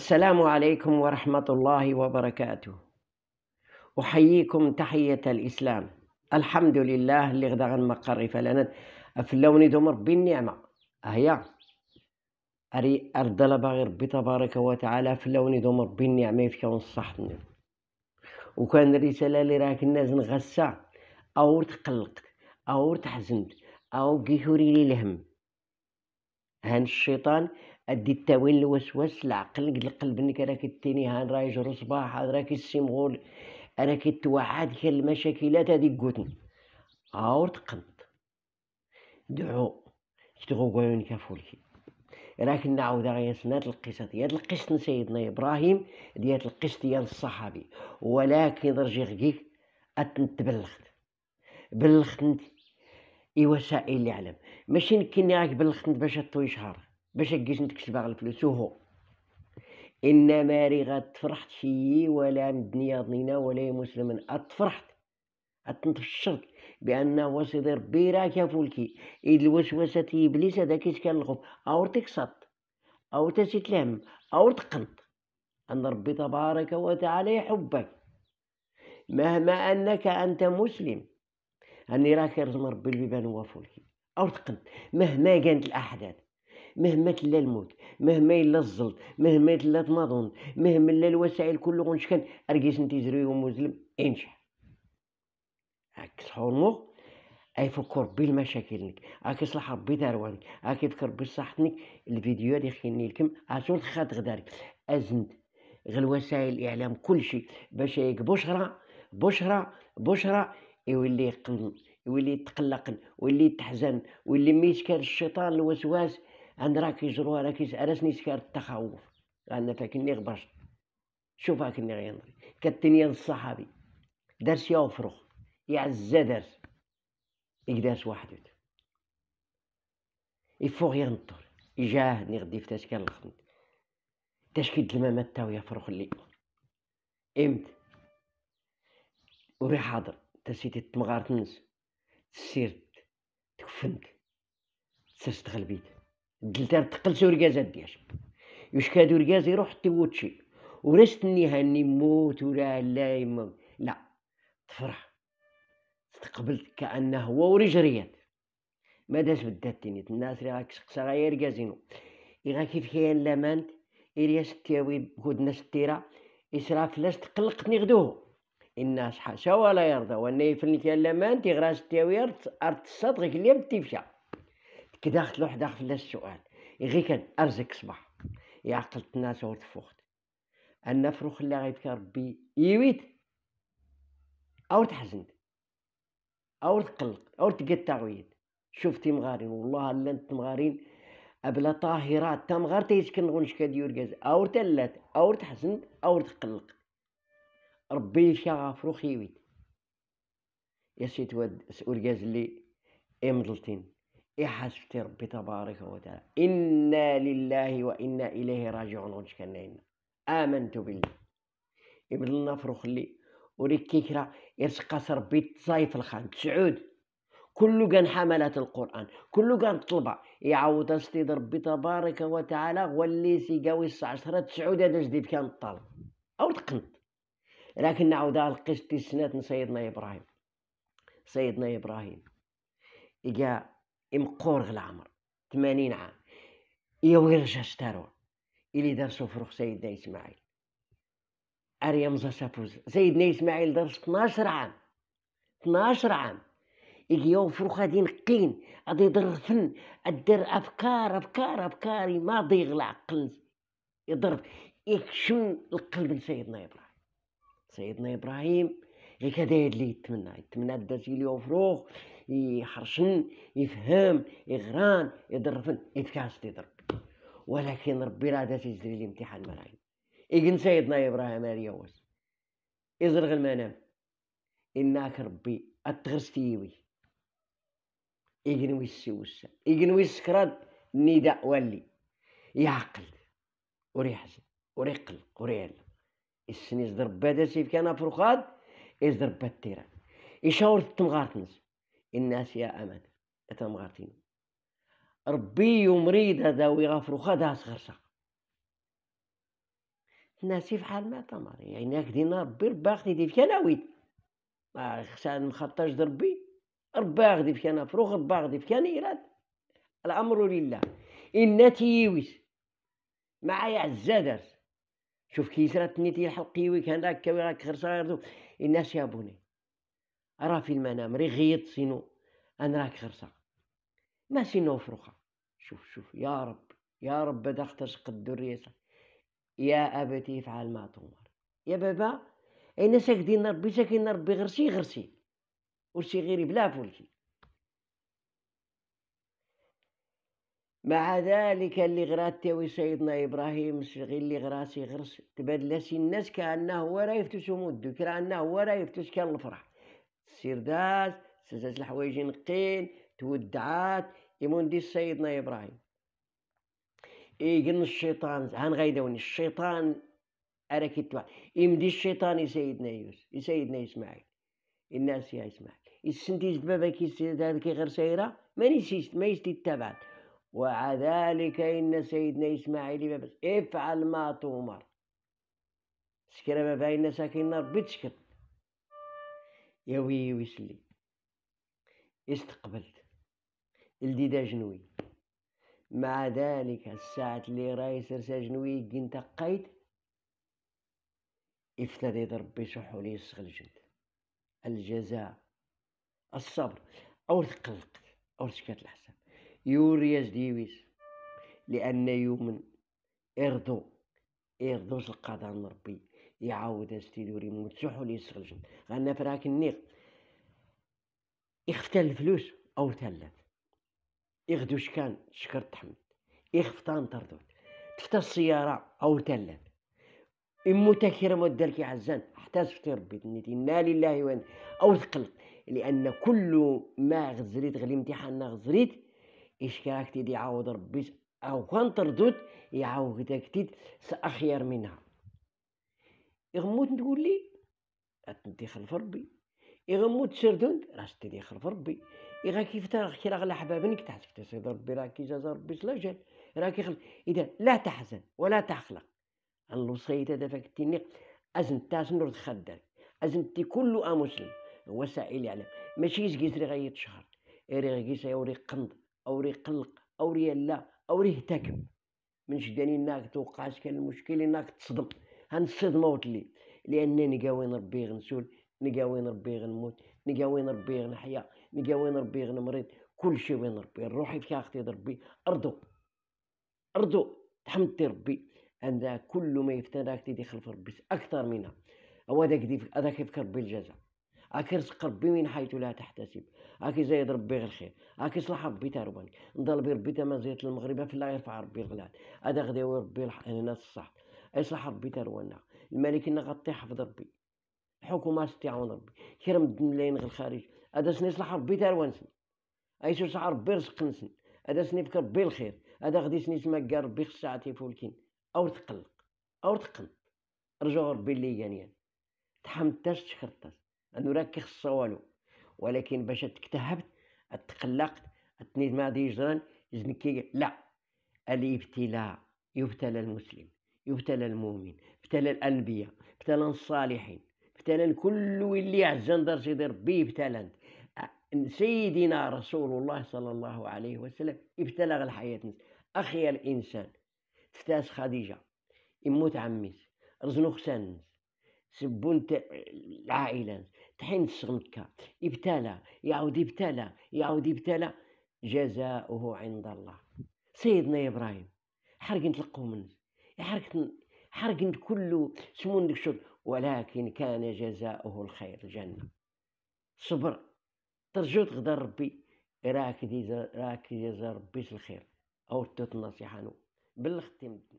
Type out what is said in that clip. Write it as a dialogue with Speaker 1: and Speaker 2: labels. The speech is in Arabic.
Speaker 1: السلام عليكم ورحمة الله وبركاته أحييكم تحية الإسلام الحمد لله اللي غدا غنمقري فلانات فلوني دوم ربي النعمة أهيا أري أردل باغي ربي تبارك وتعالى فلوني دوم ربي النعمة كون ونصحتني وكان الرسالة اللي راك الناس نغسى أو تقلقت أو تحزنت أو كيهوري لي الهم هان الشيطان ادي التاويل الوسواس العقل قد القلب انك راك تيني ها راه يجرو صباح راك السيمغول راك كيتوعد كاين المشاكلات هذيك قوتن اور تقنط دعو كتغو قويون كافولكي راك نعاود غي سنات القصة ديال القصه سيدنا ابراهيم ديال القصه ديال الصحابي ولكن رجي غيك اتنت بلغت بلغت انت ايوا سائل علم ماشي نكني راك بلغت باش طوي شهرك باش كيش نتكشف على الفلوس وهو انما ري غتفرحت شي ولا الدنيا ضنينا ولا مسلما اتفرحت اتنتفشرت بان وسيدي ربي يا فولكي اذ الوسوسه ابليس هذا كيش كان الخوف او تكسط او تتلهم او تقنط ان ربي تبارك وتعالى يحبك مهما انك انت مسلم اني راك يرزم ربي اللي بان فولكي او تقنط مهما كانت الاحداث مهما تلا الموت مهما يلا الزلط مهما تلا تماضون مهما لا الوسائل كله غنشكن ارجيس نتيزري ومسلم انشح اي فكر بالمشاكل نك عكس يصلح ربي داروانك عكس يفكر بصحتك الفيديو اللي خيني لكم عاشور خاد غدارك ازنت غير وسائل الاعلام كلشي باش هيك بشرى بشرى بشرى يولي يولي يتقلق ويولي يتحزن ويولي ميسكن الشيطان الوسواس عند راه كيجرو راه كيسأرسني سكار التخوف عندنا فاكني غبرش شوف هاكني غينضري كالتنيا الصحابي درس يا وفرو يعزا درس يقدرس وحدو يفو غير يجاه ني غدي فتاش كان الخدمة تشكي الماما تاو يا فروخ اللي امت وري حاضر تسيتي تمغار تنس سيرت تكفنت سيرت غلبيت دلتار سور ورقازا دياش يوش كادو ورقاز يروح تيوتشي ورستني هاني موت ولا لا يموت لا تفرح تقبل كانه هو ورجريات ما داس بدات تيني الناس اللي راك سقسا غير اي إغا كيف كاين لامانت إريا ستياوي بكود ناس تيرا إسراف لاش تقلقتني غدوه الناس حاشا ولا يرضى وانا يفلني كاين لامانت اغراس تياوي أرت الصدق كليا بتيفشا كي داخت داخل لا السؤال غي كان ارزق صباح عقلت الناس وتفوخت انا فروخ لا غيبكى ربي يويت او تحزنت او تقلق او تقطع ويد شفتي مغارين والله الا انت مغارين ابلا طاهرات تا غير تيسكن غونش ديور كاز او تلات او تحزن او تقلق ربي شغف روخي ويد يا سيت واد سؤال كاز اللي امضلتين يحسب ربي تبارك وتعالى إنا لله وإنا إليه راجعون كنين آمنت بالله يبدلنا فروخ اللي وريك كيكرا يرسقاس ربي تصايف الخان تسعود كله كان حملات القرآن كله كان طلبة يعاود سيد ربي تبارك وتعالى واللي سيقاوي الساعة عشرة تسعود هذا جديد كان الطالب أو تقنت لكن نعاودها لقيت سنات سيدنا إبراهيم سيدنا إبراهيم إجا يمقورغ العمر 80 عام يا ويرجع شتارو إلي درسو فروخ سيدنا إسماعيل أريم زاسابوز سيدنا إسماعيل درس 12 عام 12 عام يوم فروخ غادي نقين غادي يضر فن ادير أفكار أفكار أفكار ما ضيغ العقل يضرب يكشم القلب لسيدنا إبراهيم سيدنا إبراهيم غير كذا اللي يتمنى يتمنى دازي اليوم فروخ يحرشن يفهم يغران يضرفن يتكاس تضرب ولكن ربي راه دات يجري لي امتحان مرايم إذن سيدنا إبراهيم اليوس إزرغ المنام إنك ربي التغرستيوي إذن ويسي وسا إذن ويسكرد نداء ولي يعقل وريحزن وريقل وريال السنيز ضرب بادا سيف كان فروخاد يزدرب التيران يشاور التمغار تنس الناس يا أمان أتم غارتين ربي يمريد هذا ويغفر وخذها صغر صغر الناس في حال ما تمر يعني دينا ربي ربا خدي دي في ويد ما خسان مخطاش ربي ربا غدي فينا فروغ ربا غدي فينا يراد الأمر لله إنا يويس معايا عزادر شوف كي صرات نيتي الحلقي ويك هناك كوي غير دو الناس يا بوني راه في المنام رغيط غيط سينو انا راك خرصه ما سينو فروخه شوف شوف يا رب يا رب بدا اخترش قد الرياسه يا ابتي افعل ما تمر يا بابا اين ساكدين ربي ساكن ربي غرسي غرسي ورسي غيري بلا فولتي مع ذلك اللي غرات تاوي سيدنا ابراهيم غير اللي غراسي غرس تبدل الناس كانه هو راه يفتش مدو كرا انه هو راه يفتش كان الفرح السير داز سزاز الحوايج نقين تودعات يمون دي سيدنا ابراهيم يقن الشيطان هان غيدوني الشيطان اراك يتبع يمدي الشيطان يسيدنا يوسف يسيدنا اسماعيل الناس يا اسماعيل السنتيز بابا كي غير سايره ما نسيت ما يستي التبعات وعذلك إن سيدنا إسماعيل بابا افعل ما تؤمر سكر ما بين ساكن ربي تسكر يا وي ويسلي استقبلت دا جنوي مع ذلك الساعة اللي راهي سرسا جنوي كي قيد افتدي ربي شحولي لي الجند الجزاء الصبر أو تقلقت أو سكت الحساب يورياس ديويس لأن يومن ارضو إردوس القضاء ربي يعاود استيدوري متسوحو لي يستخرجن غانا فراك النيق يخفت الفلوس او تلف يغدو شكان شكر تحمد يخفطان تردود تفتا السيارة او تلف إمو تكرم ودالك عزان حتى سفتي ربي تنيتي إنا لله وإن أو ثقل لأن كل ما غزريت غلي امتحاننا غزريت إشكاك تيدي عاود ربي أو كان تردود يعاود تيد سأخير منها يغموت تقول لي تدي خلف ربي يغموت سردوند راه تدي خلف ربي إغا كيف ترى كي راه أحبابنك تحتك تسيد ربي راه كي جاز ربي سلاجل جال راه كيخل إذا لا تحزن ولا تحقلق الوصية هذا فاك التنيق أزمت تاسنور تخدر تي كل مسلم هو سائل يعلم ماشي يزكيز ري غاية شهر ري غيس أو قند أو ري قلق أو ري لا أو ري اهتكم من شداني ناك توقعش كان المشكل ناك تصدم غنصدمه وتلي لان وين ربي غنسول وين ربي غنموت وين ربي غنحيا وين ربي غنمريض كلشي وين ربي روحي في اختي ربي ارضو ارضو تحمدتي ربي ان كل ما يفتن راك تيدي خلف ربي اكثر منها هو هذاك دي هذاك يفكر ربي الجزاء هاك يرزق ربي من حيث لا تحتسب هاك يزايد ربي غير الخير هاك يصلح ربي تاربانك نضل بربي تما زيت المغرب في الله يرفع ربي الغلال هذا غدا يوري ربي هنا يعني الصح عيسى ربي تروانا الملكنا غطيح حفظ ربي الحكومة ستعاون ربي كرم من الدم غير الخارج هذا سني يصلح ربي تروانسن ايسو صح ربي رزق نسن هذا سني بكر ربي الخير هذا غدي سني تما كاع ربي خص ساعتي فولكين او تقلق او تقلق رجعوا ربي اللي يعني. تحمدتاش تشكرتاش انو راك كيخص والو ولكن باش تكتهبت تقلقت تنيد ما غادي يجران يزنكي لا الابتلاء يبتلى المسلم يبتلى المؤمن ابتلى الانبياء ابتلى الصالحين ابتلى كل اللي عزان دار سيدي ربي ابتلى سيدنا رسول الله صلى الله عليه وسلم ابتلى الحياة أخي الإنسان تفتاس خديجة يموت عميس رزنو خسان سبون العائلة تحين السغمكة ابتلى يعود ابتلى يعود ابتلى جزاؤه عند الله سيدنا إبراهيم حرق نتلقوا منه حرق حرق كله سمون ديك الشوط ولكن كان جزاؤه الخير الجنة صبر ترجوت غدا ربي راك ديزا راك ديزا ربي الخير او النصيحة نو بالختي